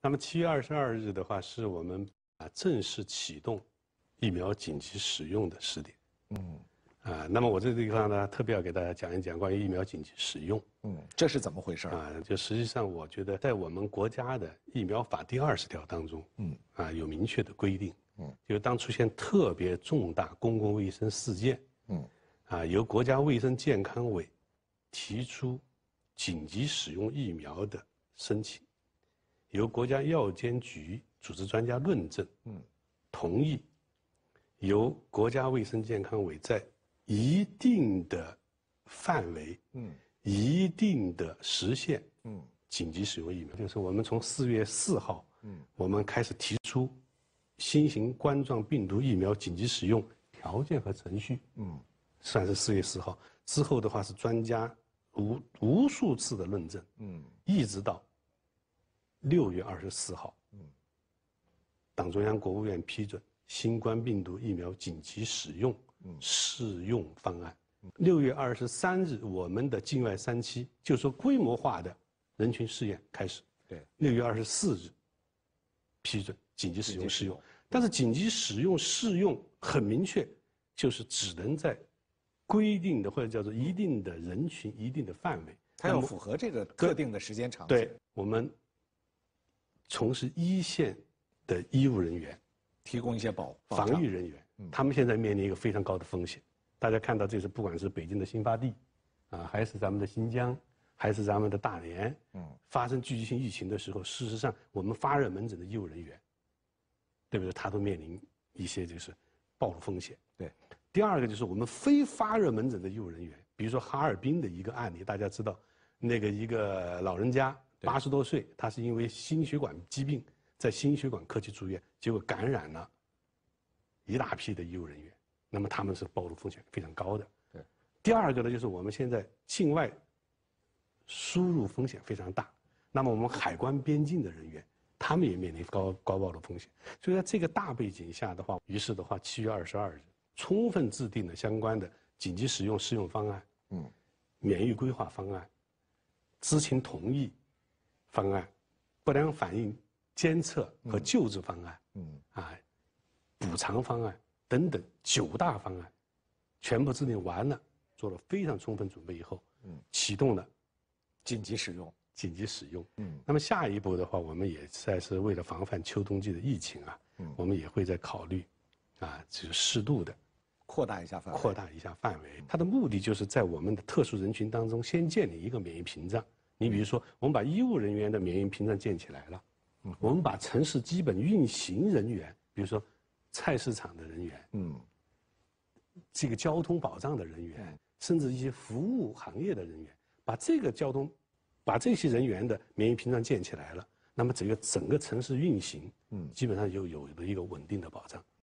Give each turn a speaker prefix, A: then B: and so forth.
A: 那么七月二十二日的话，是我们啊正式启动疫苗紧急使用的试点。嗯，啊，那么我这个地方呢，特别要给大家讲一讲关于疫苗紧急使用。嗯，这是怎么回事啊？就实际上，我觉得在我们国家的《疫苗法》第二十条当中，嗯，啊，有明确的规定。嗯，就是当出现特别重大公共卫生事件，嗯，啊，由国家卫生健康委提出紧急使用疫苗的申请。由国家药监局组织专家论证，嗯，同意由国家卫生健康委在一定的范围，嗯，一定的时限，嗯，紧急使用疫苗。就是我们从四月四号，嗯，我们开始提出新型冠状病毒疫苗紧急使用条件和程序，嗯，算是四月四号之后的话是专家无无数次的论证，嗯，一直到。六月二十四号，嗯，党中央、国务院批准新冠病毒疫苗紧急使用，嗯，试用方案。六月二十三日，我们的境外三期，就是说规模化的人群试验开始。对，六月二十四日，批准紧急使用试用。但是紧急使用试用很明确，就是只能在规定的或者叫做一定的人群、一定的范围，它要符合这个特定的时间长。对，我们。从事一线的医务人员，提供一些保防御人员，他们现在面临一个非常高的风险。大家看到，这是不管是北京的新发地，啊，还是咱们的新疆，还是咱们的大连，嗯，发生聚集性疫情的时候，事实上，我们发热门诊的医务人员，对不对？他都面临一些就是暴露风险。对。第二个就是我们非发热门诊的医务人员，比如说哈尔滨的一个案例，大家知道，那个一个老人家。八十多岁，他是因为心血管疾病在心血管科去住院，结果感染了，一大批的医务人员，那么他们是暴露风险非常高的。对，第二个呢，就是我们现在境外输入风险非常大，那么我们海关边境的人员，他们也面临高高暴露风险，所以在这个大背景下的话，于是的话，七月二十二日，充分制定了相关的紧急使用适用方案，嗯，免疫规划方案，知情同意。方案、不良反应监测和救治方案，嗯啊，补偿方案等等九大方案，全部制定完了，做了非常充分准备以后，嗯，启动了紧急使用，紧急使用，嗯，那么下一步的话，我们也在是为了防范秋冬季的疫情啊，嗯，我们也会在考虑，啊，就是适度的扩大一下范围，扩大一下范围，它的目的就是在我们的特殊人群当中先建立一个免疫屏障。你比如说，我们把医务人员的免疫屏障建起来了，嗯，我们把城市基本运行人员，比如说菜市场的人员，嗯，这个交通保障的人员，甚至一些服务行业的人员，把这个交通，把这些人员的免疫屏障建起来了，那么整个整个城市运行，嗯，基本上就有了一个稳定的保障。